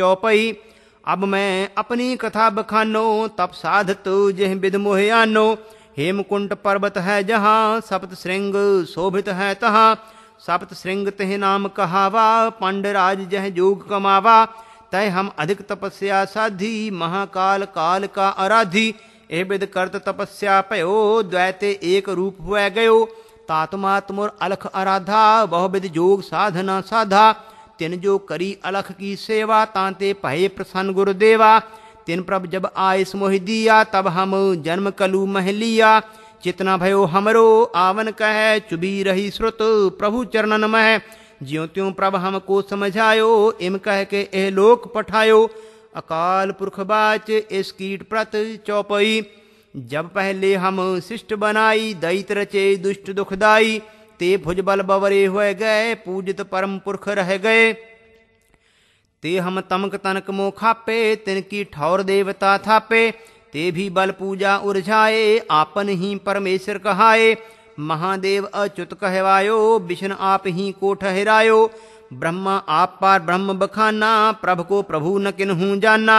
चौपई अब मैं अपनी कथा बखानो तप साध साधतु जिह विद मोहयानो हेमकुंट पर्वत है जहाँ सप्त श्रृंग शोभित है तहाँ सप्त श्रृंग तेह नाम कहावा पंड राज जह जोग कमावा तय हम अधिक तपस्या साधि महाकाल काल का आराधि ए विद कर्त तपस्या पयो द्वैते एक रूप हुए गयो तात्मा तुमुर अलख आराधा बहुविध जोग साधना साधा तिन जो करी अलख की सेवा तांते पहे प्रसन्न गुरुदेवा तिन प्रभ जब आय मोहि दिया तब हम जन्म कलु महलिया चितना चेतना भयो हमरो आवन कह चुबी रही श्रुत प्रभु चरणन मह ज्यो त्यों प्रभ हम को समझायो इम कह के एह लोक पठायो अकाल पुरख बाच इस कीट प्रत चौपई जब पहले हम शिष्ट बनाई दैत रचे दुष्ट दुखदाई ते भुजबल बवरे हो गए पूजित परम पुरख रह गए ते हम तमक तनक मोखा तिनकी ठौर देवता थापे ते भी बल पूजा उर्झाए आपन ही परमेश्वर कहाए महादेव अच्युत कहवायो विष्णु आप ही को ठहरायो ब्रह्मा आप पार ब्रह्म बखाना प्रभ को प्रभु न किन्हू जाना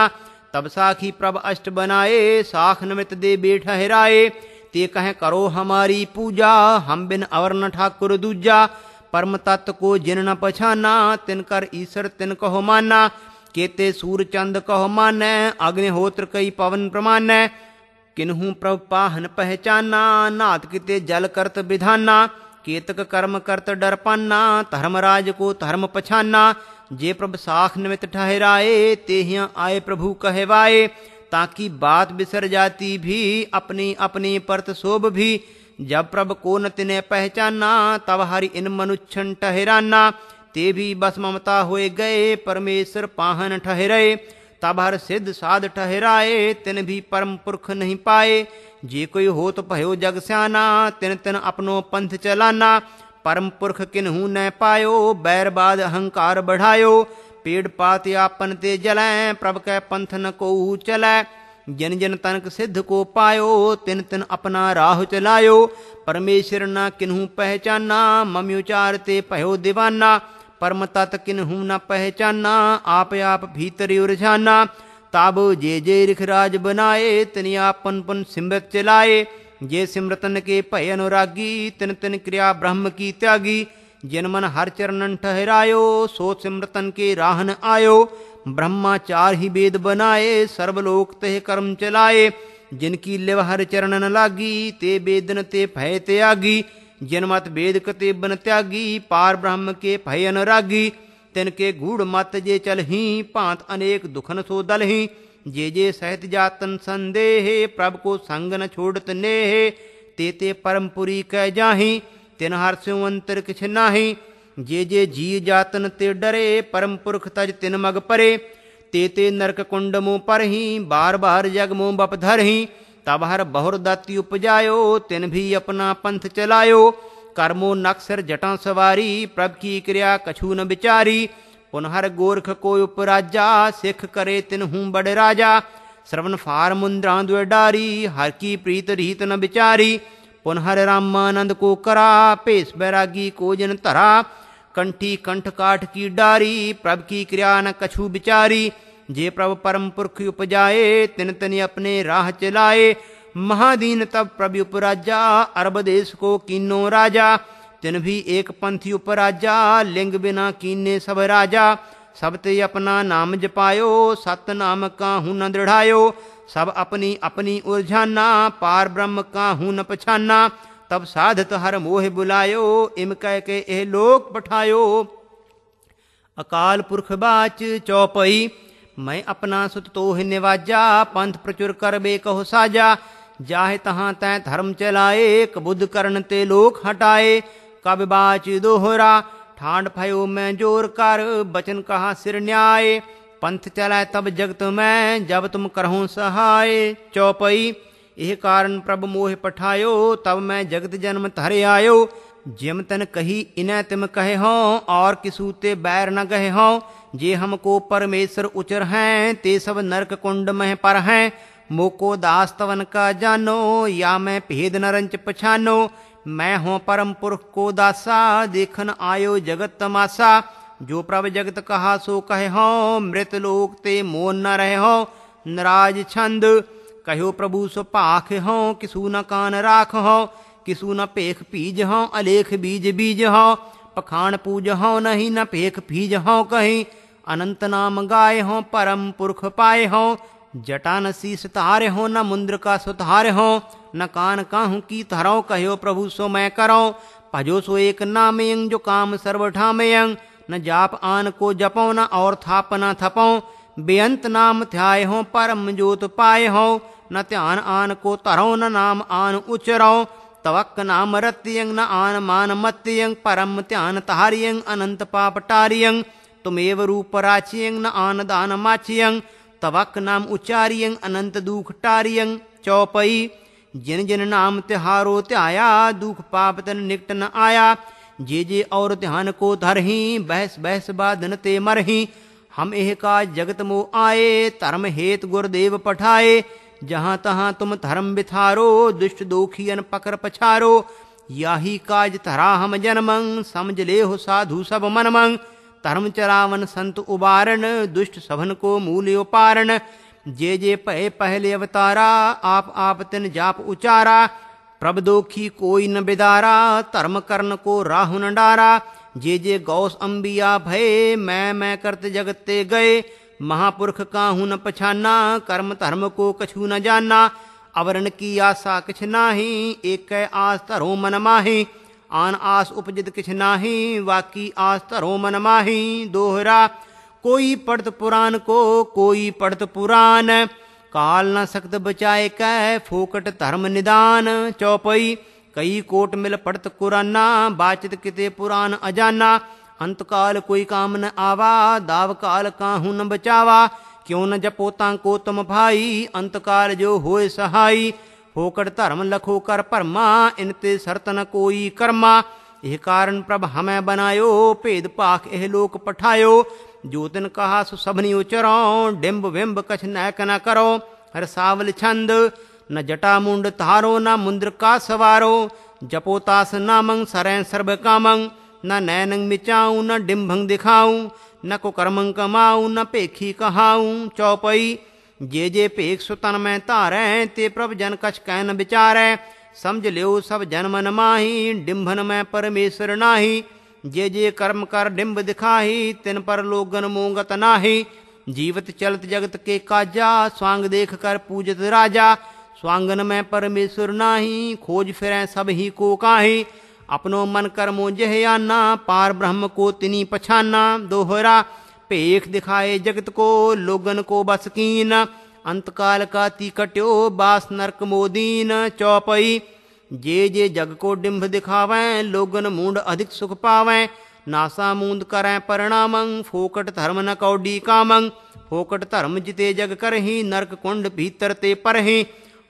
तब साखी प्रभ अष्ट बनाए साख नमित दे बेठहराए ते कह करो हमारी पूजा हम बिन अवर न ठाकुर दूजा परम तत् को जिन न पछाना तिन कर ईश्वर तिन कहो माना केते सूर चंद कहो मान अग्निहोत्र कई पवन प्रमाण किन्हू प्रभ पाहन पहचाना नाथ किते जल करत विधाना केतक कर्म करत डर पाना धर्मराज को धर्म पछाना जे प्रभ साख निमित ठहराए तेहिया आए प्रभु कहवाए ताकि बात बिसर जाती भी अपनी अपनी परत शोभ भी जब प्रभ को तिने पहचाना तब हरि इन मनुच्छन ठहराना ते भी बस ममता हो गए परमेश्वर पाहन ठहरे तब हर सिद्ध साध ठहराए तिन भी परम पुरख नहीं पाए जे कोई हो तो भयो जग स्याना तिन तिन अपनो पंथ चलाना परम पुरख किन्हू न पायो बैरबाद अहंकार बढ़ायो पेड़ पात पन ते जलै प्रभ कै पंथ न को चलै जन जन तनक सिद्ध को पायो तिन तिन अपना राह चलायो परमेश्वर ना किन्हू पहचाना उचार ते पहो दीवाना परम तत् किन्हू न पहचाना आप आप भीतर उरझाना तब जे जे रिखराज बनाए तिन आपन पुन सिमृत चलाए जे सिमरतन के भय अनुरागी तिन तिन क्रिया ब्रह्म की त्यागी मन हर चरणन ठहरायो सो सिमरतन के राहन आयो ब्रह्माचार ही वेद बनाए सर्वलोक तह कर्म चलाए जिनकी लिव हर चरणन लागी ते वेदन ते भय त्यागी मत वेद कते बन त्यागी पार ब्रह्म के भय अनुरागी तिनके गूढ़ मत जे चलही पांत अनेक दुखन सो दलही जे जे सहित जातन संदेह प्रभ को संग न छोड़त नेह ते ते परमपुरी कह जाही तिन हर स्यों अंतर किछ नाही जे जे जी जातन ते डरे परम पुरख तज तिन मग परे ते ते नरक कुंड मो पर ही बार बार जग मो बप धर ही तब हर बहुर दाती उपजायो तिन भी अपना पंथ चलायो कर्मो नक्सर जटा सवारी प्रभ की क्रिया कछु न बिचारी पुनहर गोरख को उपराजा सिख करे तिन हूँ बड़ राजा श्रवण फार मुंद्रां दुए डारी हर की प्रीत रीत न बिचारी पुनहर रामानंद को करा पेश बैरागी को जन तरा कंठी कंठ काठ की डारी प्रभ की क्रिया न कछु बिचारी जे प्रभ परम पुरख उपजाए तिन तिन अपने राह चलाए महादीन तब प्रभ उपराजा अरब देश को कीनो राजा तिन भी एक पंथी उपराजा लिंग बिना कीने सब राजा सब ते अपना नाम जपायो सत नाम का न दृढ़ायो सब अपनी अपनी उलझाना पार ब्रह्म काहू न पछाना तब साधत हर मोह बुलायो इम कह के एह लोक पठायो अकाल पुरख बाच चौपई मैं अपना सुत तोह निवाजा पंथ प्रचुर कर बे कहो साजा जाहे तहाँ तै धर्म चलाए कबुद्ध करण ते लोक हटाए कब बाच दोहरा ठांड फयो मैं जोर कर बचन कहा सिर न्याय पंथ चलाय तब जगत में जब तुम करहु सहाय चौपई यह कारण प्रभु मोह पठायो तब मैं जगत जन्म धरे आयो जिम तन कही इन्हें तिम कहे हो और किसूते बैर न गहे हो जे हमको परमेश्वर उचर हैं ते सब नरक कुंड में पर हैं मोको दास तवन का जानो या मैं भेद नरंच पछानो मैं हूँ परम पुरुष को दासा देखन आयो जगत तमाशा जो प्रभ जगत कहा सो कहे हो मृत लोक ते मोन न रहे हो नाराज छंद कहो प्रभु सो पाख हो किसु न कान राख हो किसु न पेख पीज हो अलेख बीज बीज हो पखान पूज हो नहीं न पेख फीज हो कहीं अनंत नाम गाय हो परम पुरख पाए हो जटा न शीस तार हो न मुन्द्र का सुधार हो न कान काहू की तरह कहो प्रभु सो मैं करो भजो सो एक नामयंग जो काम सर्वठामयंग न जाप आन को जपो न और थाप न थपो बेअंत नाम ध्याय हो परम ज्योत पाए हो न ध्यान आन को तरो न नाम आन उचरो तवक नाम रत्यंग न आन मान मत्यंग परम ध्यान तहारियंग अनंत पाप टारियंग तुमेव रूप राचियंग न आन दान माचियंग तवक नाम उचारियंग अनंत दुख टारियंग चौपई जिन जिन नाम त्योहारो त्याया दुख पाप तन निकट न आया जे जे और ध्यान को धरही बहस बहस बाधन ते मरही हम एह का जगत मो आए धर्म हेत गुरुदेव पठाए जहाँ तहाँ तुम धर्म बिथारो दुष्ट अन पकर पछारो याही काज धरा हम जनमंग समझ ले हो साधु सब मनमंग धर्म चरावन संत उबारण दुष्ट सभन को मूल्य उपारण जे जे पहे पहले अवतारा आप आप तिन जाप उचारा प्रभ दोखी कोई न बिदारा धर्म कर्ण को राहु न डारा जे जे गौस अम्बिया भय मैं मैं करते जगते गए महापुरख का न पछाना कर्म धर्म को कछु न जाना अवरण की आशा किछ नाही एक आस तरो मन माही आन आस उपजित किछ नाही वाकी आस तरो मन माही दोहरा कोई पढ़त पुराण को कोई पढ़त पुराण ਕਾਲ ਨਾ ਸਕਤ ਬਚਾਏ ਕੈ ਫੋਕਟ ਧਰਮ ਨਿਦਾਨ ਚੌਪਈ ਕਈ ਕੋਟ ਮਿਲ ਪੜਤ ਕੁਰਾਨਾ ਬਾਚਤ ਕਿਤੇ ਪੁਰਾਨ ਅਜਾਨਾ ਅੰਤ ਕਾਲ ਕੋਈ ਕਾਮ ਨ ਆਵਾ ਦਾਵ ਕਾਲ ਕਾਹੂ ਨ ਬਚਾਵਾ ਕਿਉ ਨ ਜਪੋ ਤਾਂ ਕੋ ਤੁਮ ਭਾਈ ਅੰਤ ਕਾਲ ਜੋ ਹੋਏ ਸਹਾਈ ਫੋਕਟ ਧਰਮ ਲਖੋ ਕਰ ਭਰਮਾ ਇਨ ਤੇ ਸਰਤ ਨ ਕੋਈ ਕਰਮਾ ਇਹ ਕਾਰਨ ਪ੍ਰਭ ਹਮੈ ਬਨਾਇਓ ਭੇਦ ਭਾਖ ਇਹ ਲੋਕ ਪਠਾਇਓ जूतन कहा सुसभनी उचरो डिम्ब बिम्ब कछ नैक न करो हर सावल छंद न जटा मुंड तारो न मुंद्र का सवारो जपोतास नामंग सरय सर्व कामंग न नैनंग मिचाऊ न डिम्भंग दिखाऊँ न कुकर्मंग कमाऊ न पेखी कहाऊ चौपई जे जे पेख सुतन में तारै ते प्रभ जन कछ कैन विचारे समझ लियो सब जन मन माही डिम्भन में परमेश्वर नाही जे जे कर्म कर डिम्ब दिखाही तिन पर लोगन मोंगत नाही जीवत चलत जगत के काजा स्वांग देख कर पूजत राजा स्वांगन में परमेश्वर नाही खोज फिर सब ही को काही अपनो मन कर्मो जह आना पार ब्रह्म को तिनी पछाना दोहरा भेख दिखाए जगत को लोगन को बस कीन अंतकाल का कट्यो बास नरक मोदीन चौपई जे जे जग को डिंभ दिखावें लोगन मूंड अधिक सुख पावें नासा मूंद करें परिणामंग फोकट धर्म न कौडी कामंग फोकट धर्म जिते जग कर ही नरक कुंड भीतर ते पर ही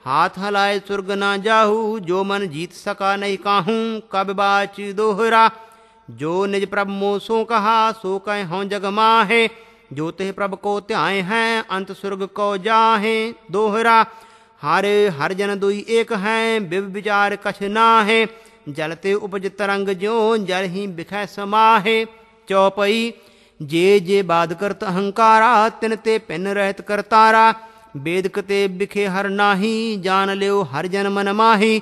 हाथ हलाए सुर्ग ना जाहू जो मन जीत सका नहीं काहू कब बाच दोहरा जो निज प्रभ मोसो कहा सो कह हों जग माहे जो ते प्रभ को त्याय हैं अंत सुर्ग को जाहे दोहरा हरे हर जन दुई एक हैं विव विचार कछ ना है जलते उपज तरंग ज्यो जल ही बिखय समाहे चौपई जे जे बाद करत अहंकारा तिन ते पिन रहत करतारा वेद कते बिखे हर नाही जान ल्यो हर जन मन माही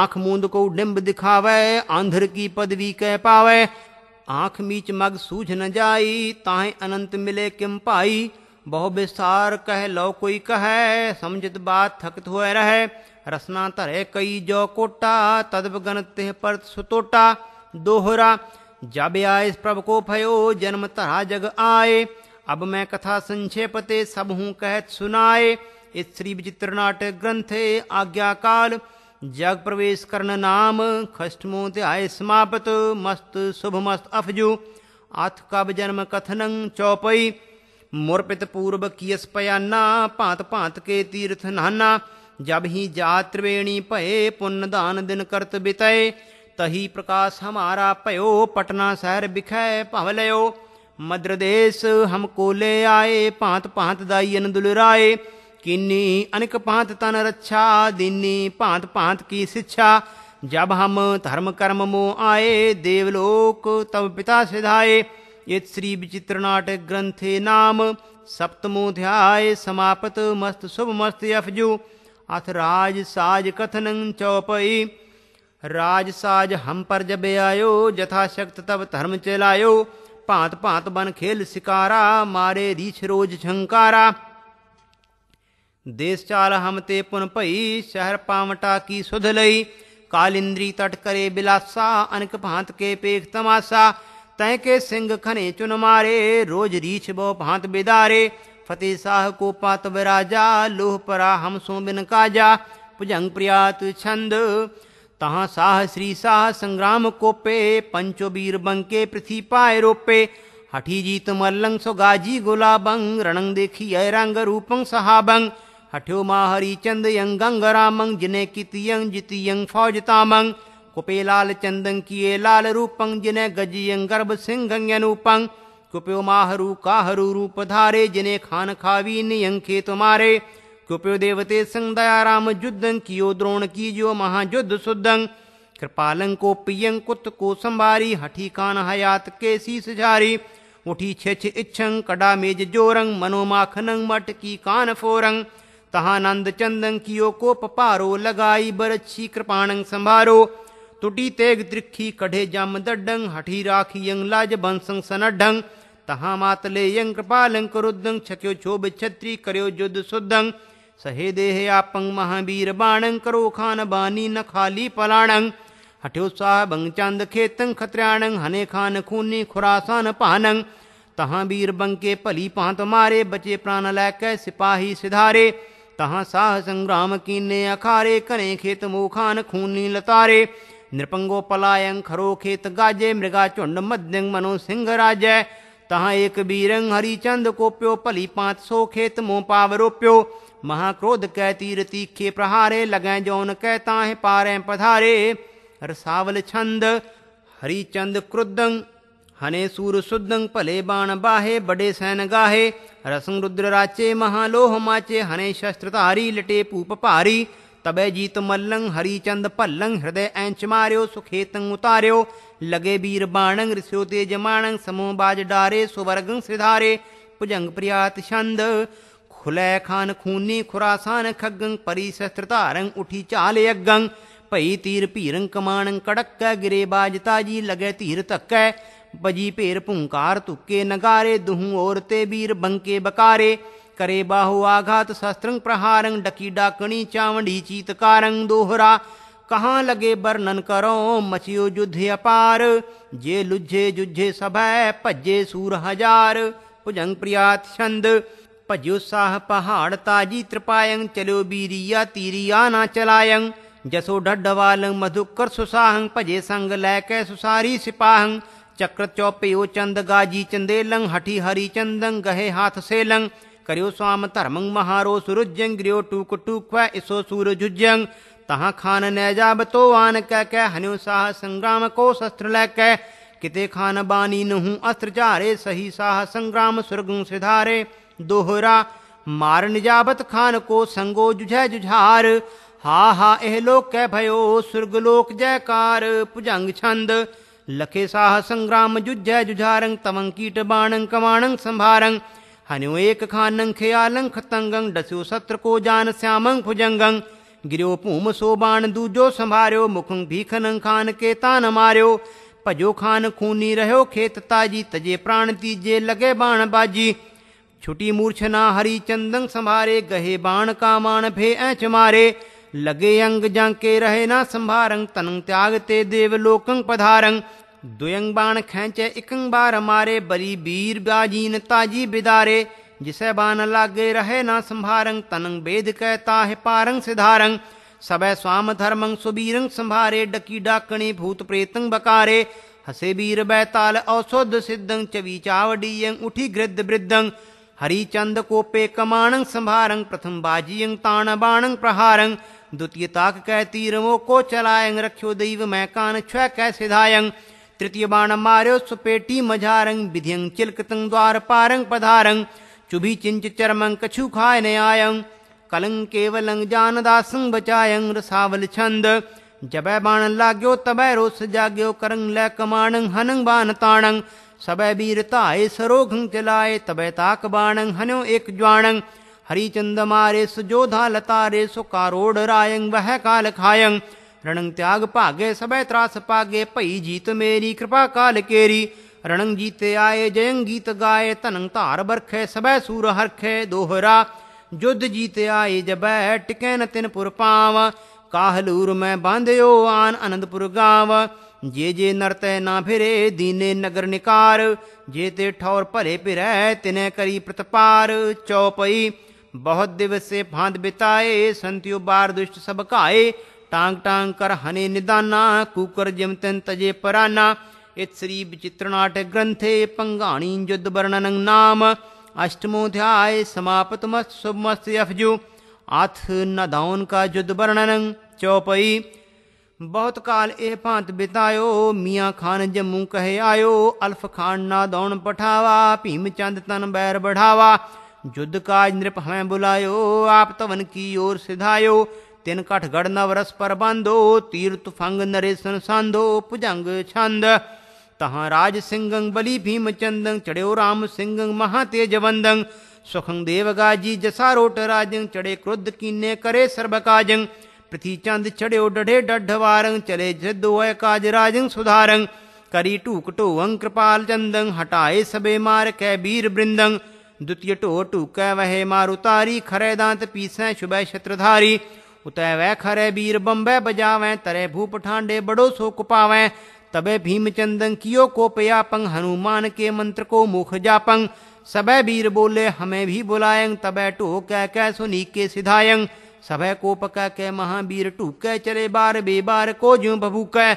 आंख मूंद को डिंब दिखावे आंध्र की पदवी कह पावे आंख मीच मग सूझ न जाई ताहे अनंत मिले किम पाई बहु विस्तार कह लो कोई कह समझित बात थकत हुए रहे रसना तरह कई जो कोटा तदव गणत पर सुतोटा दोहरा जब आए प्रभ को भयो जन्म तरा जग आए अब मैं कथा संक्षेपते सब हूँ कहत सुनाए इस श्री विचित्र नाटक ग्रंथे आज्ञाकाल जग प्रवेश कर्ण नाम खष्टमो आय समाप्त मस्त शुभ मस्त अफजु आथ कब जन्म कथनं चौपई ਮੁਰਪਿਤ ਪੂਰਬ ਕੀਸ ਪਿਆਨਾ ਭਾਂਤ ਭਾਂਤ ਕੇ ਤੀਰਥ ਨਾਨਾ ਜਬ ਹੀ ਜਾਤ ਤ੍ਰਿਵੇਣੀ ਭਏ ਪੁੰਨ ਦਾਨ ਦਿਨ ਕਰਤ ਬਿਤੈ ਤਹੀ ਪ੍ਰਕਾਸ਼ ਹਮਾਰਾ ਭਇਓ ਪਟਨਾ ਸ਼ਹਿਰ ਵਿਖੈ ਭਵ ਲਿਓ ਮਦਰਦੇਸ ਹਮ ਕੋਲੇ ਆਏ ਭਾਂਤ ਭਾਂਤ ਦਾਈ ਅਨੰਦੁਲ ਰਾਏ ਕਿੰਨੀ ਅਨਕ ਭਾਂਤ ਤਨ ਰੱਛਾ ਦਿਨੀ ਭਾਂਤ ਭਾਂਤ ਕੀ ਸਿੱਛਾ ਜਬ ਹਮ ਧਰਮ ਕਰਮ ਮੋ ਆਏ ਦੇਵ ਲੋਕ ਤਬ ਪਿਤਾ ਸਿਧਾਏ श्री यत् ग्रंथे नाम सप्तमोध्याय समापत मस्त शुभ मस्त अफजु अथ राजसाजकथनं राज राजसाज हम पर जब आयो यथाशक्त तब धर्म चलायो पात पात बन खेल सिकारा मारे रीछ रोज छंकारा देश चाल हम ते पुन पई शहर पावटा की सुध लई कालिंद्री तट करे बिलासा अनक भांत के पेख तमाशा तय के सिंह खने चुन मारे रोज रीछ बो भांत बेदारे फतेह साह को पात विराजा लोह परा हम सो बिन काजा भुजंग प्रयात छंद तहाँ साह श्री साह संग्राम कोपे पंचो बीर बंके पृथ्वी पाए रोपे हठी जीत मल्लंग सो गाजी गुलाबंग रणंग देखी रंग रूपंग सहाबंग हठ्यो माहरी चंद यंग गंग रामंग जिने कितियंग जितियंग फौज तामंग कुपे लाल चंदन किए लाल रूपं जिने गजियं गर्भ सिंह अनूपं कुप्यो माहरू काहरु रूप धारे जिने खान खावी नियंखे तुम्हारे कुप्यो देवते संग दयाराम जुद्धं कियो द्रोण कीजो महायुद्ध शुद्धं कृपालं को प्रियं कुत को संभारी हठी कान हयात के शीस झारी उठी छेछ इच्छं कड़ा मेज जोरंग मनोमाखनंग मट की कान फोरंग तहानंद चंदन कियो को पपारो लगाई बरछी कृपाणंग संभारो तुटी तेग त्रिखी कढ़े जम दडंग हठी राखी यंग लाज बंसंग सनडंग तहा मातले यंग कृपालंग करुदंग छक्यो छोभ छत्री करो जुद सुदंग सहे देहे आपंग महावीर बाणंग करो खान बानी न खाली पलाणंग हठ्यो साह बंग चांद खेतंग खत्रणंग हने खान खूनी खुरासान पहानंग तहाँ वीर बंके पली पांत मारे बचे प्राण लय कै सिपाही सिधारे तहाँ साह संग्राम कीने अखारे करें खेत मोखान खूनी लतारे नृपंगो पलायं खरो खेत गाजे मृगा चुंड मध्यंग मनो सिंह राजय तहाँ एक बीरंग हरिचंद को प्यो पली पांच सो खेत मोह पावरोप्यो महाक्रोध कै तीर तीखे प्रहारे लगे जौन कहता है पारे पधारे रसावल छंद हरिचंद क्रुदंग हने सूर शुद्धंग भले बाण बाहे बड़े सैन गाहे रसंग रुद्र राचे महालोह माचे हने शस्त्र धारी लटे पूप पारी तबे जीत मल्लंग हरिचंद पल्लंग हृदय ਐਂਚ ਮਾਰਿਓ सुखेतंग उतारियो लगे बीर बाणंग रिस्यो तेज माणंग समो ਬਾਜ ਡਾਰੇ ਸੁਵਰਗੰ ਸਿਧਾਰੇ ਭੁਜੰਗ ਪ੍ਰਿਆਤ ਛੰਦ ਖੁਲੇ ਖਾਨ ਖੂਨੀ ਖੁਰਾਸਾਨ ਖੱਗੰ ਪਰੀ ਧਾਰੰ ਉਠੀ ਚਾਲ ਅਗੰ ਭਈ ਤੀਰ ਭੀਰੰ ਕਮਾਣੰ ਕੜਕੈ ਗਿਰੇ ਬਾਜਤਾ ਜੀ ਲਗੇ ਧੀਰ ਧੱਕੈ ਬਜੀ ਭੇਰ ਭੁੰਕਾਰ ਤੁਕੇ ਨਗਾਰੇ ਦੁਹੂ ਔਰ ਤੇ ਵੀਰ ਬੰਕੇ ਬਕਾਰੇ करे बाहु आघात शस्त्रंग प्रहारंग डकी डाकणी चावड़ी चीतकारंग दोहरा कहाँ लगे वर्णन करो मचियो युद्ध अपार जे लुझे जुझे सभय पज्जे सूर हजार भुजंग प्रियात छंद साह पहाड़ ताजी त्रिपायंग चलो बीरिया तीरिया ना चलायंग जसो वाल मधुकर सुसाहंग पजे संग लैके सुसारी सिपाहंग चक्र ओ चंद गाजी चंदेलंग हठी हरी चंदंग गहे हाथ सेलंग करियो स्वाम धर्मंग महारो सुरुज्यंग ग्रियो टूक टूक इसो इसो सूरजुज्यंग तहाँ खान नैजा बतो आन कह कह हन्यो साह संग्राम को शस्त्र लै कह किते खान बानी नहूँ अस्त्र चारे सही साह संग्राम सुरग सिधारे दोहरा मार निजाबत खान को संगो जुझे जुझार हा हा एह लोक कै भयो लोक जयकार पुजंग छंद लखे साह संग्राम जुझ जुझारंग तवंग कीट बाणंग कमाणंग संभारंग हनुएक खानंग खयालंग खतंगंग डस्यो सत्र को जान श्यामंग भुजंगंग गिरो पूम बाण दूजो संभारियो मुखंग भीखनंग खान के तान मार्यो पजो खान खूनी रहो खेत ताजी तजे प्राण तीजे लगे बाण बाजी छुटी मूर्छना हरी चंदंग संभारे गहे बाण का मान भे ऐच मारे लगे अंग जांके रहे ना संभारंग तनंग त्याग ते देवलोकंग पधारंग दुयंग बाण खेचे इकंग बार मारे बली बीर बाजीन ताजी बिदारे जिसे बान लागे रहे ना संभारंग तनंग बेद कहता है पारंग सिधारंग सब स्वाम धर्मंग सुबीरंग संभारे डकी डाकणी भूत प्रेतंग बकारे हसे बीर बैताल औषध सिद्धंग चवी चावडीयंग उठी गृद वृद्धंग हरिचंद कोपे कमाणंग संभारंग प्रथम बाजियंग ताण बाणंग प्रहारंग द्वितीय ताक कह तीरवो को चलायंग रख्यो दैव मैं कान छ कह सिधायंग तृतीय तृतीयबाणं मार्यो स्वपेटीमझारं विधियं चिल्कृतं द्वारपारं पधारं चुभि चिञ्च चर्मं कछुखाय नयायं कलं केवलं जानदासं बचायं रसावल छन्द जबै बाण लाग्यो तबै रोस जाग्यो करंग लय कमाणं हनं बाणताणं सब वीरताय सरोघं चलाय तबै ताक बाणं हन्यो एक ज्वाणं हरिचंद मारे सुजोधा लतारे सुकारोड़ रायं वह काल खायं रणंग त्याग पागे सबे त्रास पागे पई जीत मेरी कृपा काल केरी रणंग जीते आए जयंग गीत गाए तनंग धार बरखे सबे सूर हरखे दोहरा जुद्ध जीत आए जबै टिकै न तिन पुर पाव काहलूर मैं बांधयो आन आनंदपुर गांव जे जे नरतै ना फिरे दीने नगर निकार जे ते ठौर भरे फिरै तिने करी प्रतपार चौपई बहुत दिवस से फांद बिताए संतियो बार दुष्ट सब खाए टांग टांग कर हने निदाना कुकर जमतन तजे पराना इत श्री विचित्रनाट ग्रंथे युद्ध वर्णन नाम अष्टमोध्याय समापतमस्त शुभमस्त अफजु आथ नदाउन का युद्ध वर्णन चौपई बहुत काल ए पांत बितायो मियाँ खान जम्मू कहे आयो अल्फ खान ना दौन पठावा भीम चंद तन बैर बढ़ावा युद्ध का नृप हमें बुलायो आप तवन की ओर सिधायो तिन कठगढ़ नवरस पर बांधो तीर्थ फंग नरेशन सांधो पुजंग छंद तहाँ राज सिंगंग बलि भीम चंदंग चढ़ो राम सिंगंग महातेजवंदंग सुखंग देवगाजी जसारोट राजंग चढ़े क्रुद्ध कीने करे सर्वकाजंग पृथ्वी चंद चढ़ो डढ़े डढ़वारंग चले काज राजंग सुधारंग करी टूक टोअंग कृपाल चंदंग हटाए सबे मार कै वीर बृंदंग द्वितीय टो कै वह मारुतारी खरे दांत पीसें शुभ शत्रधारी उतै वह खरे वीर बम्बे बजावै तरे भूप ठांडे बड़ो सो कुपावै तबे भीमचंदन कियो को पयापंग हनुमान के मंत्र को मुख जापंग सबे वीर बोले हमें भी बुलायंग तबे टो कह कह सुनी के सिधायंग सभय को पका के महावीर कह चले बार बेबार को ज्यों बबूकै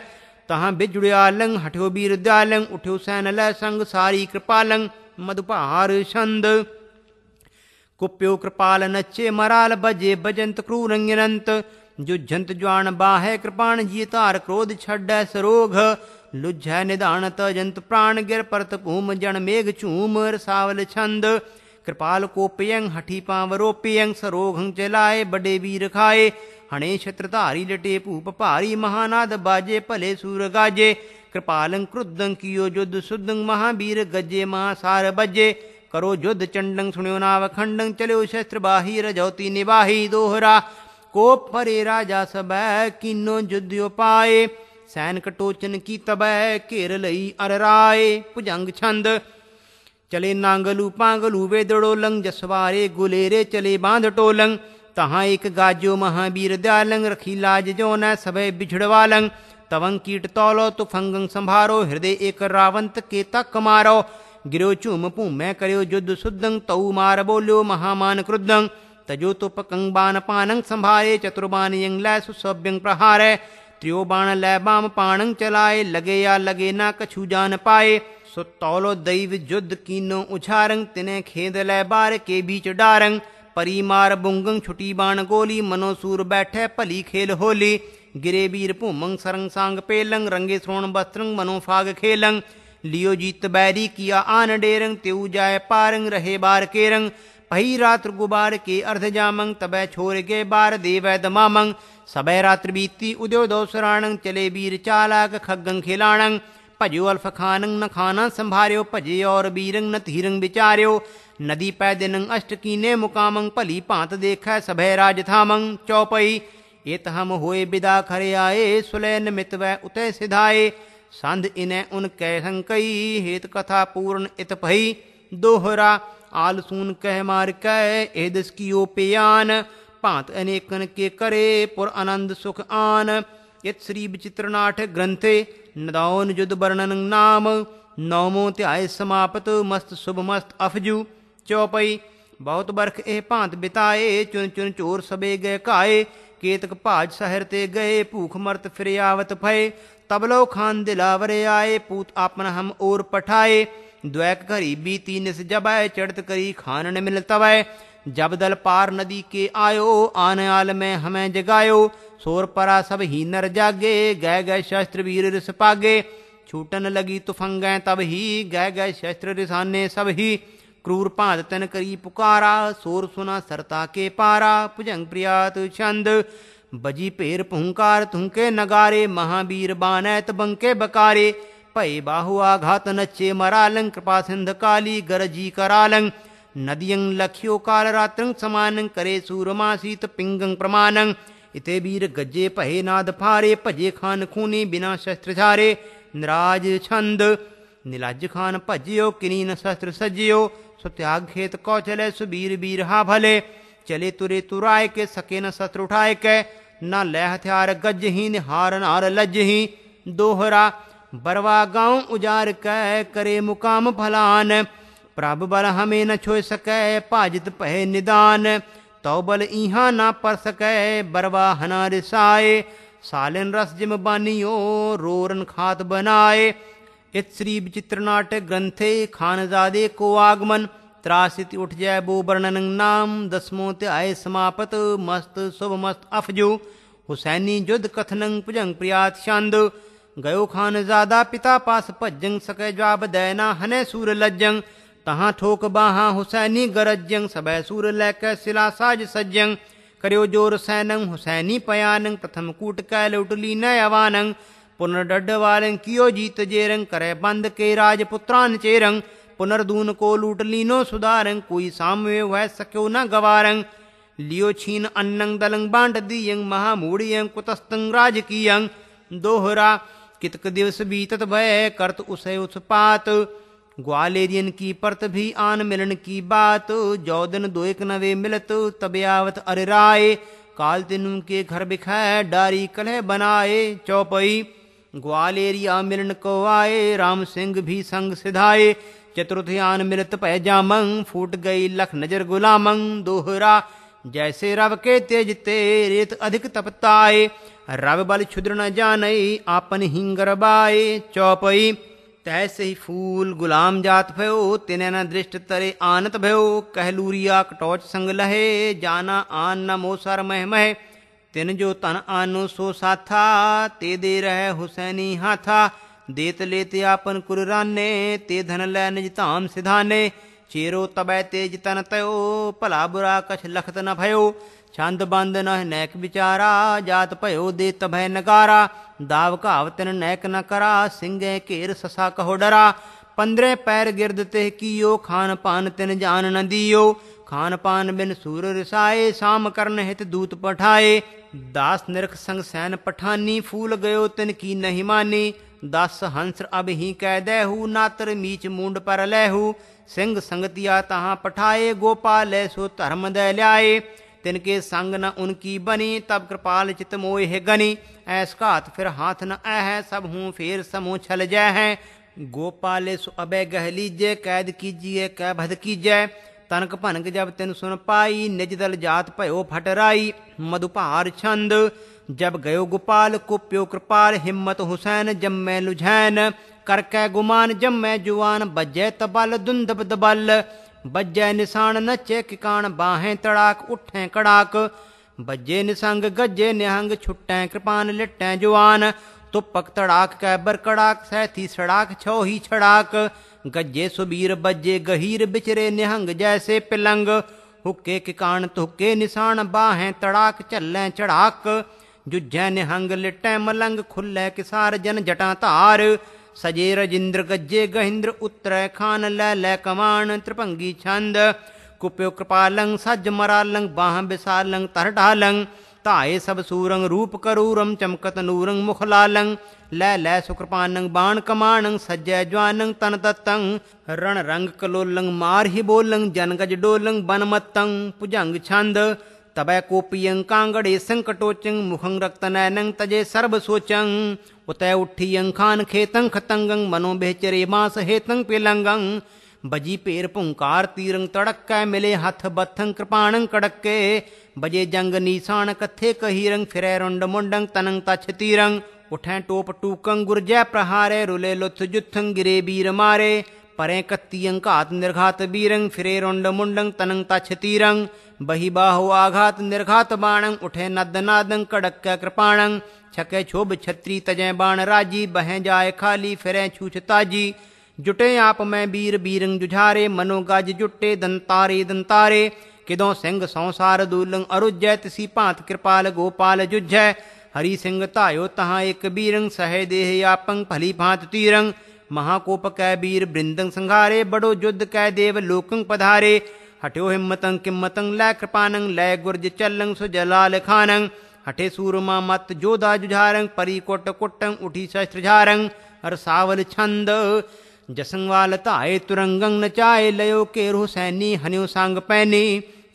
तहाँ बिजुड़ियालंग हठ्यो बीर दयालंग उठ्यो सैन संग सारी कृपालंग मधुपार छंद कुप्यो कृपाल नच्चे मराल बजे बजंत क्रूरंगिनंत जुझंत ज्वाण बाह कृपाण जीतार क्रोध छड सरोघ लुझ निदान तजंत प्राण गिर परत पूम जन मेघ चूम सावल छंद कृपाल को हठी पावरोप्यंग पेयंग सरोघं चलाए बड़े वीर खाए हणे छत्रतारी लटे भूप भारी महानाद बाजे भले सूर गाजे कृपालं क्रुद्धं कियो जो सुद महावीर गजे महासार बजे करो युद्ध चंडंग सुनियो नाव खंडंग चलो शस्त्र बाही रजौती निबाही दोहरा कोप परे राजा सब किन्नो युद्ध उपाय सैन कटोचन की तब घेर लई अरराए भुजंग छंद चले नांगलू पांगलू वे दड़ोलंग जसवारे गुलेरे चले बांध टोलंग तहां एक गाजो महावीर दयालंग रखी लाज जो न सभय बिछड़वालंग तवंग कीट तौलो तुफंग संभारो हृदय एक रावंत के तक मारो गिरो चूम पू मैं करियो जुद्ध शुद्धं तऊ मार बोल्यो महामान क्रुद्धं तजो तो पकंग बान पानंग संभारे चतुर्बान यंग लय सुसभ्यंग प्रहार त्रियो बाण लय बाम पाणंग चलाए लगे या लगे ना कछु जान पाए सो तौलो दैव युद्ध कीनो उछारंग तिने खेद लय बार के बीच डारंग मार बुंगंग छुटी बाण गोली मनोसूर बैठे पली खेल होली गिरे वीर पुमंग सरंग सांग पेलंग रंगे श्रोण बस्त्रंग मनोफाग खेलंग लियो जीत बैरी किया आन डेरंग त्यू जाय पारंग रहे बार केरंग पही रात्र गुबार के अर्ध जामंग तबै छोर के बार देवै दमामंग सबै रात्र बीती उदयो दोसराणंग चले बीर चालाक खगंग खिलाणंग भजो अल्फ खानंग न खाना संभार्यो भजे और बीरंग न धीरंग विचार्यो नदी पै दिनंग अष्ट कीने मुकामंग भली भांत देख सभय थामंग चौपई एत हम होए बिदा खरे आए सुलैन मित वै उतय सिधाए ਸੰਧ ਇਨੈ ਉਨ ਕੈ ਸੰਕਈ ਹੇਤ ਕਥਾ ਪੂਰਨ ਇਤ ਭਈ ਦੋਹਰਾ ਆਲਸੂਨ ਕਹਿ ਮਾਰ ਕੈ ਇਹ ਦਿਸ ਕੀਓ ਪਿਆਨ ਭਾਂਤ ਅਨੇਕਨ ਕੇ ਕਰੇ ਪੁਰ ਆਨੰਦ ਸੁਖ ਆਨ ਇਤ ਸ੍ਰੀ ਵਿਚਿਤ੍ਰਨਾਠ ਗ੍ਰੰਥੇ ਨਦੌਨ ਜੁਦ ਵਰਣਨ ਨਾਮ ਨੌਮੋ ਧਿਆਏ ਸਮਾਪਤ ਮਸਤ ਸੁਭ ਮਸਤ ਅਫਜੂ ਚੌਪਈ बहुत बर्ख ए ਭਾਂਤ बिताए चुन चुन चोर सबे ਗਏ ਕਾਏ केतक भाज सहर ते गए भूख मर्त फिर आवत फय तबलो खान दिलावरे आए पूत आपन हम और पठाए द्वैक करी बीती निस जबय चढ़त करी खान न मिल तवय जब दल पार नदी के आयो आन आल में हमें जगायो सोर परा सब ही नर जागे गय गए शस्त्र वीर रिस पागे छूटन लगी तुफंगें तब ही गय गए शस्त्र रिसाने सब ही क्रूर पाद तन करी पुकारा सोर सुना सरता के पारा भुजंग प्रियात छंद बजी पेर पुहकार तुहके नगारे महावीर बानैत बंके बकारे भय बाहु आघात नचे मरालंग कृपा सिंध काली गरजी करालंग नदियंग लख्यो काल रात्रंग समानंग करे सूरमा सीत पिंगंग प्रमाणंग इते वीर गज्जे पहे नाद फारे भजे खान खूनी बिना शस्त्र झारे निराज छंद नीलाज खान भजियो किनी न शस्त्र सजियो सत्याग खेत कौ चले सुबीर हा भले चले तुरे तुराय के सके न उठाए के न लय हथियार ही निहार नार ही दोहरा बरवा गाँव उजार कै करे मुकाम भलान प्रभ बल हमें न छोय सकै पाजित पह निदान तो बल इहा ना पर सके बरवा हना रिसाए सालन रस जिम बानियो रोरन खात बनाए यत श्री विचित्रनाट ग्रंथे खानजादे को आगमन त्रासित उठ जाय बो वर्णन नाम दसमोत आय समापत मस्त शुभ मस्त अफजो हुसैनी युद्ध कथनंग पुजंग प्रियात शांद गयो खान जादा पिता पास भजंग सके जवाब दैना हने सूर लज्जंग तहाँ ठोक बाहा हुसैनी गरजंग सबै सूर लैके सिला साज सज्जंग करियो जोर सैनंग हुसैनी पयानंग प्रथम कूट कै लुटली न अवानंग पुनर्डढ़ वारं कियो जीत जेरंग करे बंद के राज पुत्रान चेरंग पुनर्दून को लूट लीनो सुधारंग कोई साम्य वह सक्यो न गवारंग लियो छीन अन्नंग दलंग बांट दियंग यंग कुतस्तंग यंग दोहरा कितक दिवस बीतत भय करत उसे उत्पात ग्वालेरियन की परत भी आन मिलन की बात जौदन दोयक नवे मिलत आवत अरे राय काल तिनु के घर बिखाए डारी कलह बनाए चौपई ग्वालेरिया मिलन को आए राम सिंह भी संग सिधाए चतुर्थयान मिलत पैजामंग फूट गई लख नजर गुलामंग दोहरा जैसे रव के तेज ते रेत अधिक तपताए रव बल छुद्र न जान आपन हिंगर बाए चौपई तैसे ही फूल गुलाम जात भयो तिने न दृष्ट तरे आनत भयो कहलूरिया कटौच संग लहे जाना आन न मोसर मह मह ਤਿਨ ਜੋ ਧਨ ਆਨੋ ਸੋ ਸਾਥਾ ਤੇ ਦੇ ਰਹਿ ਹੁਸੈਨੀ ਹਾਥਾ ਦੇਤ ਲੇਤ ਆਪਨ ਕੁਰਾਨੇ ਤੇ ਧਨ ਲੈ ਨਿਜ ਧਾਮ ਸਿਧਾਨੇ ਚੇਰੋ ਤਬੈ ਤੇਜ ਤਨ ਤਉ ਭਲਾ ਬੁਰਾ ਕਛ ਲਖਤ ਨ ਭਇਓ ਛੰਦ ਬੰਦ ਨਹਿ ਨੈਕ ਵਿਚਾਰਾ ਜਾਤ ਭਇਓ ਦੇ ਤਭੈ ਨਗਾਰਾ ਦਾਵ ਘਾਵ ਤਿਨ ਨੈਕ ਨ ਕਰਾ ਸਿੰਘੇ ਘੇਰ ਸਸਾ ਕਹੋ ਡਰਾ ਪੰਦਰੇ ਪੈਰ ਗਿਰਦ ਤੇ ਕੀਓ ਖਾਨ ਪਾਨ ਤਿਨ ਜਾਨ ਨ ਦੀਓ ਖਾਨ ਪਾਨ ਬਿਨ ਸੂਰ ਰਸਾਏ ਸਾਮ ਕਰਨ ਹਿਤ ਦੂਤ ਪਠਾਏ दास निरख संग सैन पठानी फूल गयो तिन की नहीं मानी दस हंस अब ही कह दहु नातर मीच मूंड पर लहु सिंह संगतिया तहाँ पठाए गोपाल सो धर्म दे लियाए तिनके संग न उनकी बनी तब कृपाल चित मोह गनी ऐस घात फिर हाथ न आह सब हूँ फेर समूह छल जय हैं गोपाले सो अभय गह लीजे कैद कीजिए कै भद कीजय तनक भनक जब तेन सुन पाई निज दल जात भयो फटराई मधुपार छंद जब गयो गोपाल कुप्यो कृपाल हिम्मत हुसैन जब लुझैन कर गुमान जब जुआन बजय तबल दुंदब दबल बजय निशान नचे किकान बाहें तड़ाक उठें कड़ाक बजे निसंग गजे निहंग छुट्टें कृपान लिट्टें जुआन तुपक तड़ाक कैबर कड़ाक सैथी सड़ाक छो ही छड़ाक ਗੱਜੇ ਸੁਬੀਰ ਬੱਜੇ ਗਹੀਰ ਵਿਚਰੇ ਨਿਹੰਗ ਜੈਸੇ ਪਿਲੰਗ ਹੁੱਕੇ ਕਿਕਾਣ ਤੁਕੇ ਨਿਸ਼ਾਨ ਬਾਹੇ ਤੜਾਕ ਝੱਲੇ ਚੜਾਕ ਜੁਝੈ ਨਿਹੰਗ ਲਟੈ ਮਲੰਗ ਖੁੱਲੇ ਕਿਸਾਰ ਜਨ ਜਟਾਂ ਧਾਰ ਸਜੇ ਰਜਿੰਦਰ ਗੱਜੇ ਗਹਿੰਦਰ ਉਤਰੈ ਖਾਨ ਲੈ ਲੈ ਕਮਾਨ ਤ੍ਰਿਭੰਗੀ ਛੰਦ ਕੁਪਿਓ ਕਿਰਪਾਲੰ ਸੱਜ ਮਰਾਲੰ ਬਾਹ ਬਿਸਾਲੰ ਤਰ ਢਾਲੰ ਧਾਏ ਸਭ ਸੂਰੰ ਰੂਪ ਕਰੂਰੰ ਚਮਕਤ ਨੂਰੰ ਮੁਖ ਲਾਲੰ ਲੈ ਲੈ ਸੁਕਰਪਾਨੰ ਬਾਣ ਕਮਾਣੰ ਸੱਜੈ ਜਵਾਨੰ ਤਨ ਤਤੰ ਰਣ ਰੰਗ ਕਲੋਲੰ ਮਾਰ ਹੀ ਬੋਲੰ ਜਨ ਗਜ ਡੋਲੰ ਬਨ ਮਤੰ ਪੁਜੰਗ ਛੰਦ ਤਬੈ ਕੋਪੀਯੰ ਕਾਂਗੜੇ ਸੰਕਟੋਚੰ ਮੁਖੰ ਰਕਤ ਰਕਤਨੈਨੰ ਤਜੇ ਸਰਬ ਸੋਚੰ ਉਤੈ ਉਠੀ ਅੰਖਾਨ ਖੇਤੰ ਖਤੰਗੰ ਮਨੋ ਬਿਹਚਰੇ ਮਾਸ ਹੇਤੰ ਪਿਲੰਗੰ ਬਜੀ ਪੇਰ ਭੁੰਕਾਰ ਤੀਰੰ ਤੜਕੈ ਮਿਲੇ ਹੱਥ ਬੱਥੰ ਕਿਰਪਾਣੰ ਕੜਕੇ ਬਜੇ ਜੰਗ ਨੀਸਾਨ ਕਥੇ ਕਹੀਰੰ ਫਿਰੈ ਰੁੰਡ ਮੁੰਡੰ ਤਨੰ ਤਛ ਤੀਰੰ उठें टोप टूकंग गुरजय प्रहारे रुले लुथ जुथंग गिरे बीर मारे परे कत्तियंग आत निर्घात बीरंग फिरे रोंड मुंडंग तनंग ता छतीरंग बही बाहु आघात निर्घात बाणंग उठे नद नादंग कड़क कृपाणंग छके छोभ छत्री तजे बाण राजी बहें जाए खाली फिरे छूछ ताजी जुटे आप में बीर बीरंग जुझारे मनो गज जुटे दंतारे दंतारे किदों सिंह संसार दूलंग अरुजय तिसी पांत कृपाल गोपाल जुझय हरि सिंह तायो तहाँ एक बीरंग सह देह यापंग फली भांत तीरंग महाकोप कै बीर बृंदंग संघारे बड़ो युद्ध कै देव लोकंग पधारे हट्यो हिम्मतंग किम्मतंग लय कृपानंग लय गुर्ज चलंग सुजलाल खानंग हठे सूरमा मत जोधा जुझारंग परी कोट कुट्टंग उठी शस्त्र झारंग हर सावल छंद जसंगवाल ताय तुरंगंग नचाए लयो केरु सैनी हन्यो सांग पैनी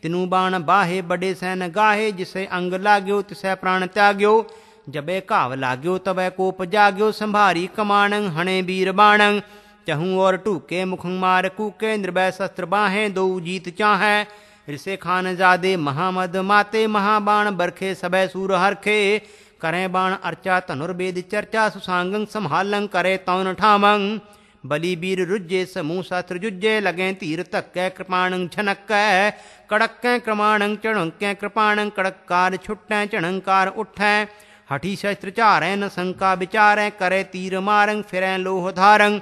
तिनु बाण बाहे बड़े सैन गाहे जिसे अंग लाग्यो तिसे प्राण त्याग्यो जबे घाव लाग्यो तबे कोप जाग्यो संभारी कमाण हणे वीर बाण चहूँ और टूके मुख मार कूके निर्भय शस्त्र बाहें दो जीत चाहें ऋषे खान जादे महामद माते महाबाण बरखे सबे सूर हरखे करें बाण अर्चा तनुर्वेद चर्चा सुसांग संभालंग करे तौन ठामंग बलिबीर रुज्जे समूह शस्त्र जुज्जे लगे तीर तक कृपाण छनक कड़क्कें क्रमाणं चणंकें कृपाणं कड़क्कार छुट्टें चणंकार उठें हठी शस्त्र चारें न शंका विचारें करे तीर मारंग फिरें लोहधारंग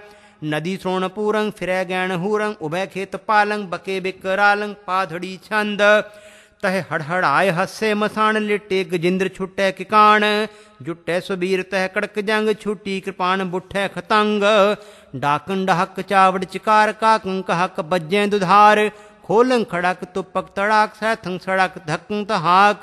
नदी पूरंग फिरे गैणहूरंग उभय खेत पालंग बके बिकरालंग पाधड़ी छंद तह हड़हड़ाय हस्से मसान लिटे गजिंद्र छुट्टे किकाण जुट्टे सुबीर तह कड़क जंग छुट्टी कृपाण बुट्ठे खतंग डाकंड हक चावड़ चिकार काकं हक बज्जें दुधार खोलन खड़क तुपक तो तड़ाक सह थंग सड़क धक तहाक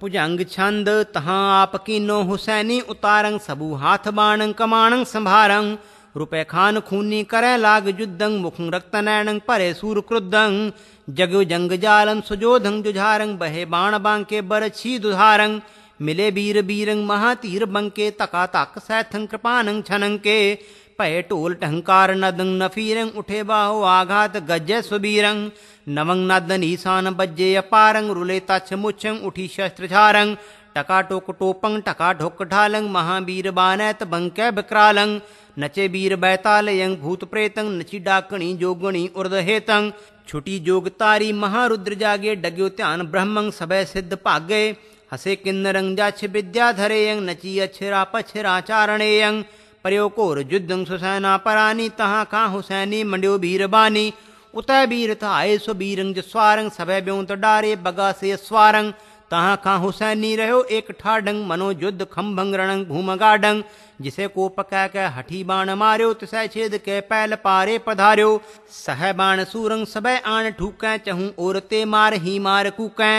पुजंग छंद तहां आपकी नो हुसैनी उतारंग सबू हाथ बाणंग कमाणंग संभारंग रुपए खान खूनी करें लाग जुद्दंग मुख रक्त नैणंग परे सूर क्रुद्दंग जग जंग जालम सुजोधंग जुझारंग बहे बाण बांके बर छी दुधारंग मिले बीर बीरंग महातीर बंके तका तक सैथंग कृपानंग छनंग के पय टोल टहंकार नदंग नफीरंग उठे बाहो आघात गज सुबीरंग नवंग नदन ईशान बज्जे अपारंग रुले तछ मुछंग उठी शस्त्र झारंग टका टोक टोपंग टका ढोक ढालंग महावीर बानैत बंक विकरालंग नचे वीर बैताल यंग भूत प्रेतंग नची डाकणी जोगणी उर्द हेतंग छुटी तारी महारुद्र जागे डग्यो ध्यान ब्रह्मंग सबय सिद्ध पागे हसे किन्नरंग जाछ धरेयंग नची अक्षरा पक्षरा चारणेयंग पर्योकोर युद्धं सुसैना परानी तहाँ का हुसैनी मंड्यो बीरबानी उतय बीर सो सुबीरंग स्वारंग सभे ब्यों तो डारे बगा से स्वारंग तहाँ का हुसैनी रहो एक ठाडंग मनो युद्ध खम्भंग रणंग भूमगाडंग जिसे को पका के हठी बाण मार्यो तिसह छेद के पैल पारे पधार्यो सह बाण सूरंग सभे आन ठूकै चहूँ ते मार ही मार कूकै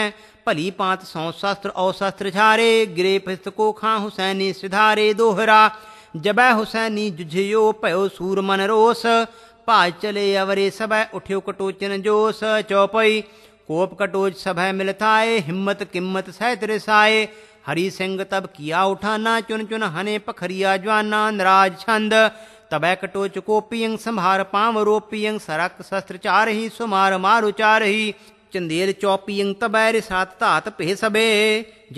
भली पात सौ शस्त्र औ शस्त्र झारे गिरे पिस्त को खां हुसैनी सिधारे दोहरा जबै हुसैनी जुझियो भयो सूर मन रोस भाज चले अवरे सभै उठ्यो कटोचन जोस चौपई कोप कटोच सभै मिलथाए हिम्मत किम्मत सहित रिसाए हरि सिंह तब किया उठाना चुन चुन हने पखरिया ज्वाना नराज छंद तबै कटोच को पियंग संभार पाम रोपियंग सरक शस्त्र चारही सुमार मारु ही चंदेल चौपियंग तबैर सात तात पे सबे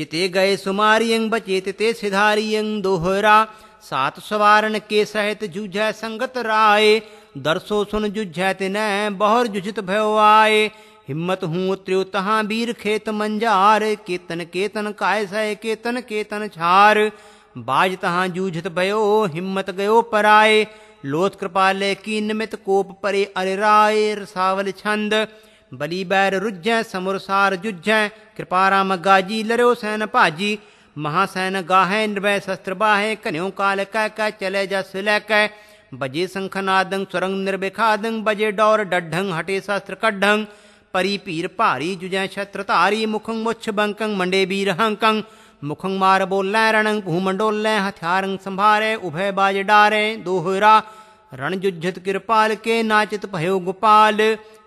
जिते गए सुमारियंग बचे तिते सिधारियंग दोहरा सात सवार के सहित जूझै संगत राय दरसो सुन जुझ तिन बहुर जुझित भयो आए हिम्मत हूँ त्रियो तहाँ वीर खेत मंजार केतन केतन काय सह केतन केतन छार बाज तहाँ जूझत भयो हिम्मत गयो पराए लोथ कृपाले की निमित कोप परे अरे राय रसावल छंद बली बैर रुझ समुरसार जुझ कृपाराम गाजी लरो सैन भाजी महासैन गाहे निर्भय शस्त्र बाहे कन्यो काल कह कह चले जस लह बजे नादंग सुरंग निर्भिखादंग बजे डौर डढंग हटे शस्त्र कढंग परी पीर पारी जुजय छत्र तारी मुखंग मुच्छ बंकंग मंडे बीर हंकंग मुखंग मार बोल रणंग भूमंडोल हथियारंग संभारे उभय बाज डारे दोहरा रण जुझत कृपाल के नाचित भयो गोपाल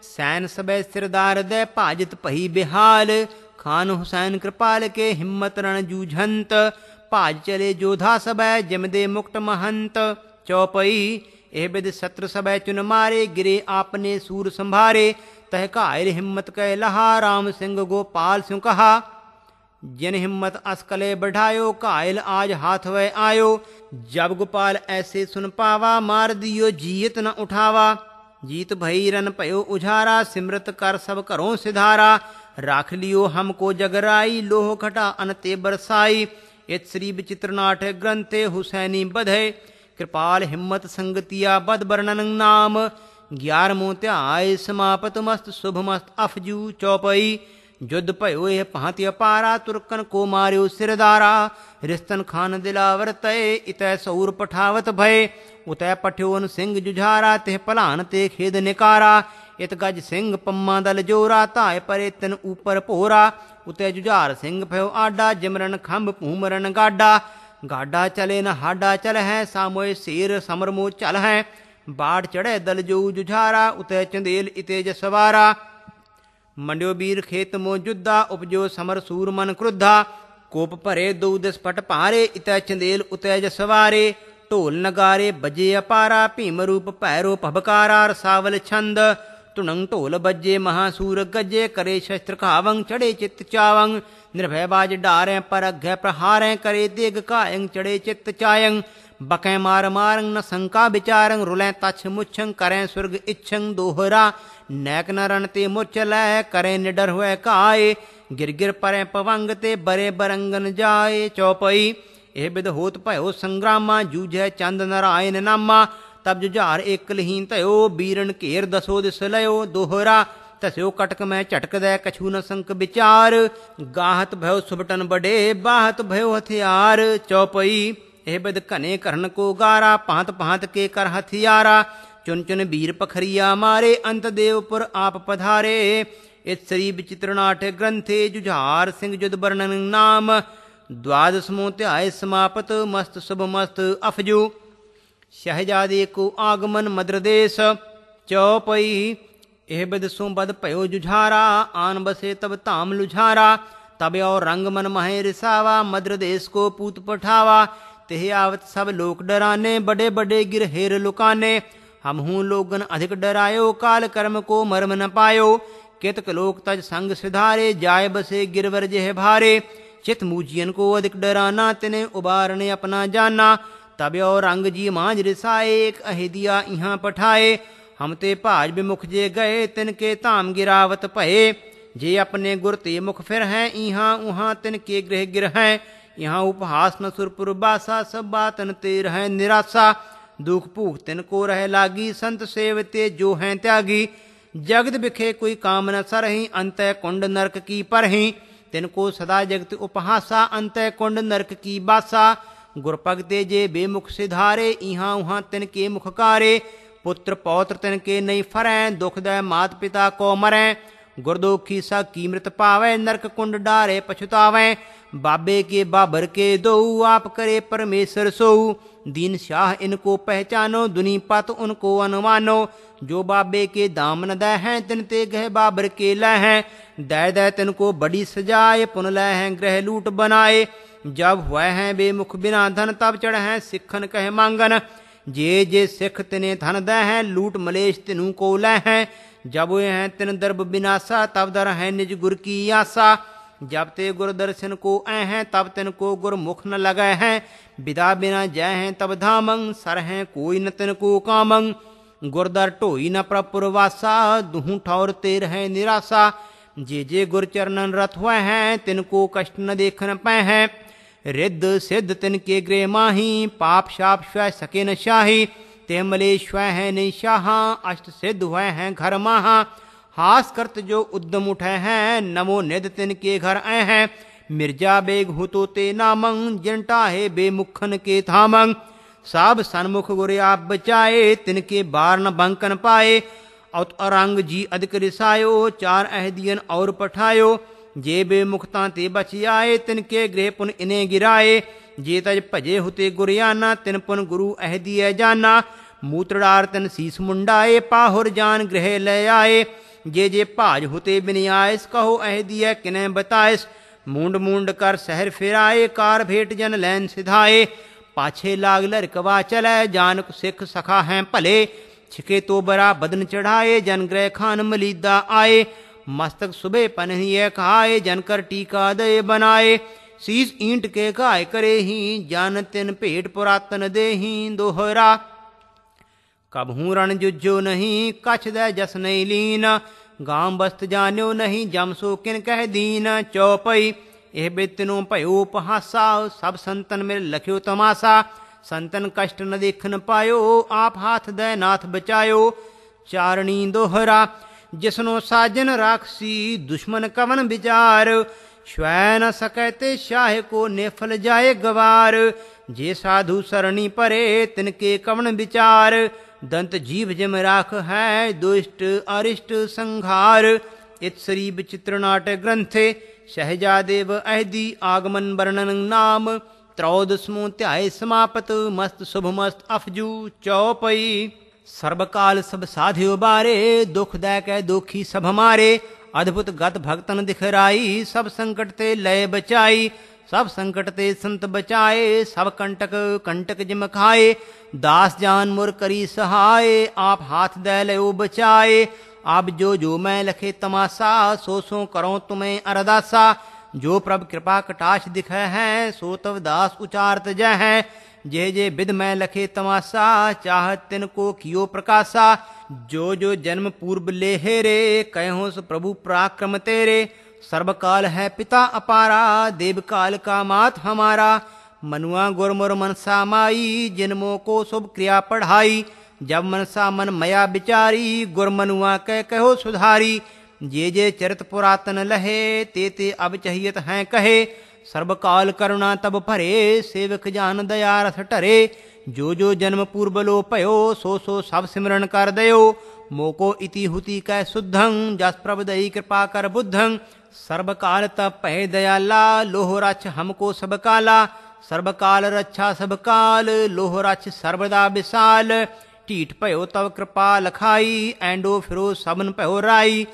सैन सबे सिरदार दे पाजत पही बिहाल खान हुसैन कृपाल के हिम्मत रण जूझंत पाज चले जोधा सबय जमदे मुक्त महंत चौपई ए बिद सत्र सबय चुन मारे गिरे आपने सूर संभारे तहकायर हिम्मत कह लहा राम सिंह गोपाल सिंह कहा जिन हिम्मत असकले बढ़ायो कायल आज हाथ वह आयो जब गोपाल ऐसे सुन पावा मार दियो जीत न उठावा जीत भई रन पयो उजारा सिमरत कर सब करो सिधारा राख लियो हमको जगराई लोह खटा अनते बरसाई यत श्री विचित्रनाथ ग्रंथे हुसैनी बधे कृपाल हिम्मत संगतिया बद वर्णन नाम ग्यारमो त्याय समापत मस्त शुभ मस्त अफजू चौपई युद्ध भयो यह पहांत अपारा तुर्कन को मार्यो सिरदारा रिस्तन खान दिलावर तय इत सऊर पठावत भय उतय पठ्योन सिंह जुझारा तेह पलान ते खेद निकारा इत गज सिंह पम्मा दल जोरा ताए परे तिन ऊपर भोरा उतै जुझार सिंह फयो आडा जिमरन खंभ भूमरन गाडा गाडा चले न हाडा चल है सामोए सिर समरमो चल है बाट चढ़े दल जो जुझारा उतै चंदेल इतेज सवारा मंडियो बीर खेत मो जुद्धा उपजो समर सूर मन क्रुद्धा कोप भरे दो दिस पट पारे इतै चंदेल उतै जसवारे ढोल नगारे बजे अपारा भीम रूप भैरो पभकारा रसावल छंद तृणंग टोल बज्जे महासूर गजे करे शस्त्र खावंग चढ़े चित्त चावंग निर्भय बाज डारें पर अघ प्रहारें करे देग कायंग चढ़े चित्त चायंग बकें मार मारंग न शंका विचारंग रुलें तछ मुच्छंग करें स्वर्ग इच्छंग दोहरा नैक न ते मुच लय करें निडर हुए काय गिर गिर परे पवंग ते बरे बरंगन जाए चौपई ए विध होत भयो संग्रामा जूझ चंद नारायण नामा तब जुझार एकलहीन तयो बीरन घेर दसो दिस लयो दोहरा तस्यो कटक में चटक दे कछु न संक विचार गाहत भयो सुबटन बड़े बाहत भयो हथियार चौपई एह बद कने करन को गारा पांत पांत के कर हथियारा चुन चुन बीर पखरिया मारे अंत देव पर आप पधारे इस श्री विचित्रनाट ग्रंथे जुझार सिंह जुद वर्णन नाम द्वादश त्याय समापत मस्त शुभ मस्त अफजू शहजादे को आगमन मद्रदेश चौपई एह बद बद जुझारा आन बसे तब ताम लुझारा तब और रंग मन महे रिसावा मद्रदेश को पूत पठावा तेह आवत सब लोक डराने बड़े बड़े गिर हेर लुकाने हूँ लोगन अधिक डरायो काल कर्म को मर्म न पायो केतक लोक तज संग सिधारे जाय बसे गिरवर जेह भारे चित मूजियन को अधिक डराना तिने उबारने अपना जाना तब्यो रंग जी मांझ रिसाए अहिदिया इहाँ पठाए हम ते भाज बिमुख जे गए तिनके धाम गिरावत भये जे अपने गुर मुख फिर हैं इहाँ उहाँ तिनके गृह गिर हैं यहाँ उपहास न सुरपुर बासा सब बातन ते रहें निराशा दुख भूख तिनको रह लागी संत सेव ते जो हैं त्यागी जगत बिखे कोई काम न सरही अंत कुंड नरक की परही तिनको सदा जगत उपहासा अंत कुंड नरक की बासा ਗੁਰਪਗਤੇ ਜੇ ਬੇਮੁਖ ਸਿਧਾਰੇ ਇਹਾ ਉਹਾਂ ਤਿਨ ਕੇ ਮੁਖ ਕਾਰੇ ਪੁੱਤਰ ਪੌਤਰ ਤਿਨ ਕੇ ਨਹੀਂ ਫਰੈ ਦੁਖ ਦਾ ਮਾਤ ਪਿਤਾ ਕੋ ਮਰੈ ਗੁਰਦੋਖੀ ਸਾ ਕੀਮ੍ਰਿਤ ਪਾਵੈ ਨਰਕ ਕੁੰਡ ਡਾਰੇ ਪਛਤਾਵੈ ਬਾਬੇ ਕੇ ਬਾਬਰ ਕੇ ਦਉ ਆਪ ਕਰੇ ਪਰਮੇਸ਼ਰ ਸੋਊ दीन शाह इनको पहचानो दुनीपत उनको अनुमानो जो बाबे के दामन दय हैं तिन ते गह बाबर के लय हैं दय दय तिनको बड़ी सजाए पुन लह हैं ग्रह लूट बनाए जब हुए हैं बेमुख बिना धन तब चढ़ हैं सिखन कह मांगन जे जे सिख तिने धन दय हैं लूट मलेश तिनू को लय हैं जब वे हैं तिन दर्ब बिनासा तब दर हैं निज गुर की आसा जब ते गुर को आए हैं तब तिनको गुरमुख न लगे हैं विदा बिना जय हैं तब धामंग सर हैं कोई न तिन को कामंग गुरदर ढोई न प्रपुरवासा दुहू ठौर तेर है निराशा जे जे गुरचरणन रथ हुए हैं तिनको कष्ट न देख न पै हैं रिद्ध सिद्ध तिनके ग्रे माही पाप शाप स्व सके न शाही तेमले स्व है निशाहा अष्ट सिद्ध हुए हैं घर माहा हास करत जो उद्दम उठे हैं नमो निद तिनके घर आए हैं ਮਿਰਜਾ ਬੇਗ ਹੁਤੋ ਤੇ ਨਾਮੰ ਜਿੰਟਾ ਹੈ ਬੇਮੁਖਨ ਕੇ ਥਾਮੰ ਸਾਬ ਸਨਮੁਖ ਗੁਰ ਆਪ ਬਚਾਏ ਤਿਨ ਕੇ ਬਾਰਨ ਬੰਕਨ ਪਾਏ ਔਤ ਅਰੰਗ ਜੀ ਅਦਿਕ ਰਿਸਾਇਓ ਚਾਰ ਅਹਦੀਆਂ ਔਰ ਪਠਾਇਓ ਜੇ ਬੇਮੁਖਤਾ ਤੇ ਬਚ ਆਏ ਤਿਨ ਕੇ ਗ੍ਰਹਿ ਪੁਨ ਇਨੇ ਗਿਰਾਏ ਜੇ ਤਜ ਭਜੇ ਹੁਤੇ ਗੁਰਿਆਨਾ ਤਿਨ ਪੁਨ ਗੁਰੂ ਅਹਦੀਏ ਜਾਨਾ ਮੂਤੜਾਰ ਤਨ ਸੀਸ ਮੁੰਡਾਏ ਪਾਹੁਰ ਜਾਨ ਗ੍ਰਹਿ ਲੈ ਆਏ ਜੇ ਜੇ ਭਾਜ ਹੁਤੇ ਬਿਨ ਆਇਸ ਕਹੋ ਅਹਦੀਏ ਕਿਨੇ ਬਤਾਇਸ मूंड मूंड कर सहर फिराए कार भेट जन लैन सिधाए पाछे लागलर कवा चले जानक सिख सखा हैं भले छिके तो बरा बदन चढ़ाए जन ग्रह खान मलीदा आए मस्तक सुबह पनहिए खाए जन कर टीका दे बनाए शीश ईंट के काय करे ही जन तिन भेट पुरातन दे ही दोहरा कबहू रण जुजो नहीं कछ दे जस नहीं लीन ਗਾਮ ਬਸਤ ਜਾਣਿਓ ਨਹੀਂ ਜਮ ਸੋ ਕਿਨ ਕਹਿ ਦੀਨ ਚੌਪਈ ਇਹ ਬਿਤ ਨੂੰ ਭਇਓ ਪਹਾਸਾ ਸਭ ਸੰਤਨ ਮੇ ਲਖਿਓ ਤਮਾਸਾ ਸੰਤਨ ਕਸ਼ਟ ਨ ਦੇਖਨ ਪਾਇਓ ਆਪ ਹਾਥ ਦੇ ਨਾਥ ਬਚਾਇਓ ਚਾਰਣੀ ਦੋਹਰਾ ਜਿਸਨੋ ਸਾਜਨ ਰਾਖਸੀ ਦੁਸ਼ਮਨ ਕਵਨ ਵਿਚਾਰ ਸ਼ਵੈ ਨ ਸਕੈ ਤੇ ਸ਼ਾਹ ਕੋ ਨੇਫਲ ਜਾਏ ਗਵਾਰ ਜੇ ਸਾਧੂ ਸਰਣੀ ਪਰੇ ਤਿਨ ਕੇ ਕਵਨ ਵਿਚਾਰ दंत जीव जम राख है दुष्ट अरिष्ट संहार इत श्री विचित्र नाट ग्रंथे शहजादेव अहदि आगमन वर्णन नाम त्याय समापत मस्त शुभ मस्त अफजू चौपई सर्वकाल सब साधियो बारे दुख कै दुखी सब हमारे अद्भुत गत भक्तन दिखराई सब संकट ते लय बचाई सब संकट ते संत बचाए सब कंटक कंटक जिम खाए दास जान मुर करी सहाय आप हाथ लो बचाए आप जो जो मैं लखे तमाशा सो सो करो तुम्हें अरदासा जो प्रभ कृपा कटाश दिख है सो तव दास उचारत जय है जे जे विद मैं लखे तमाशा चाह तिन को कियो प्रकाशा जो जो जन्म पूर्व ले रे कहो सो प्रभु पराक्रम तेरे सर्वकाल है पिता अपारा देवकाल का मात हमारा मनुआ गुरमुर मनसा माई जिनमो को शुभ क्रिया पढ़ाई जब मनसा मन मया बिचारी गुरमनुआ कह कहो सुधारी जे जे चरित पुरातन लहे ते ते अब चहियत हैं कहे सर्वकाल करुणा तब भरे सेवक जान दया रथ टरे जो जो जन्म पूर्व लो पयो सो सो सब सिमरन कर दयो मोको इति हुति कै शुद्धं जस्प्रवदयी कृपा कर बुद्धं सर्वकाल तपह दयाला रक्ष हमको सब काला सर्वकाल रक्षा सब काल रक्ष सर्वदा विशाल टीट पयो तव कृपा लखाई एंडो फिरो सबन पयो राई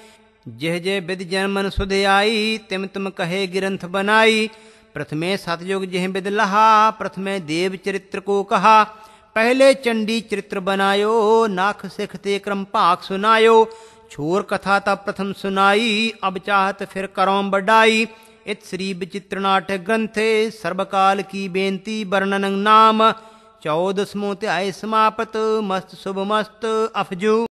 जह जय विद जनमन सुधे सुध आई तिम तुम कहे ग्रंथ बनाई प्रथमे सतयुग जह विद लहा प्रथमे देव चरित्र को कहा ਪਹਿਲੇ ਚੰਡੀ ਚਰਿਤ੍ਰ ਬਨਾਇਓ ਨਖ ਸਿਖ ਤੇ ਕ੍ਰਮ ਭਾਗ ਸੁਨਾਇਓ ਛੋਰ ਕਥਾ ਤਾਂ ਪ੍ਰਥਮ ਸੁਨਾਈ ਅਬ ਚਾਹਤ ਫਿਰ ਕਰੋਂ ਬਡਾਈ ਇਤ ਸ੍ਰੀ ਬਚਿਤ੍ਰਨਾਟ ਗ੍ਰੰਥੇ ਸਰਬਕਾਲ ਕੀ ਬੇਨਤੀ ਵਰਣਨੰ ਨਾਮ 14 ਸਮੋਤੇ ਆਏ ਸਮਾਪਤ ਮਸਤ ਸੁਭ ਮਸਤ ਅਫਜੂ